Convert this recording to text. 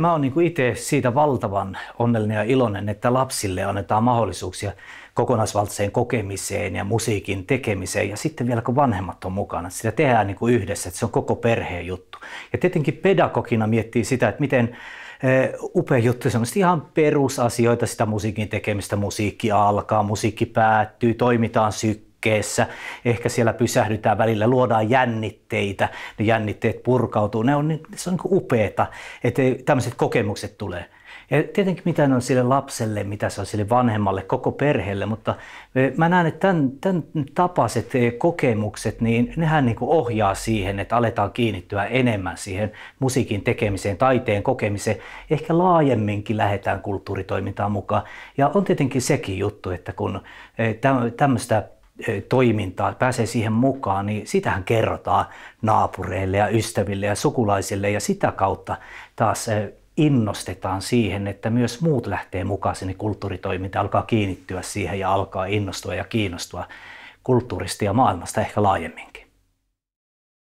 Mä oon niin itse siitä valtavan onnellinen ja iloinen, että lapsille annetaan mahdollisuuksia kokonaisvaltaiseen kokemiseen ja musiikin tekemiseen. Ja sitten vielä kun vanhemmat on mukana, sitä tehdään niin kuin yhdessä, että se on koko perheen juttu. Ja tietenkin pedagogina miettii sitä, että miten eh, upea juttu, semmoista ihan perusasioita, sitä musiikin tekemistä, musiikki alkaa, musiikki päättyy, toimitaan sykkyyn liikkeessä. Ehkä siellä pysähdytään välillä, luodaan jännitteitä, ne jännitteet purkautuu. Ne on, niin, se on niin upeeta, että tämmöiset kokemukset tulee. Ja tietenkin mitä ne on sille lapselle, mitä se on sille vanhemmalle, koko perheelle, mutta eh, mä näen, että tämän, tämän tapaiset eh, kokemukset, niin nehän niin ohjaa siihen, että aletaan kiinnittyä enemmän siihen musiikin tekemiseen, taiteen kokemiseen. Ehkä laajemminkin lähdetään kulttuuritoimintaan mukaan. Ja on tietenkin sekin juttu, että kun eh, tämmöistä toimintaa, pääsee siihen mukaan, niin sitähän kerrotaan naapureille ja ystäville ja sukulaisille ja sitä kautta taas innostetaan siihen, että myös muut lähtee mukaan sinne kulttuuritoiminta alkaa kiinnittyä siihen ja alkaa innostua ja kiinnostua kulttuurista ja maailmasta ehkä laajemminkin.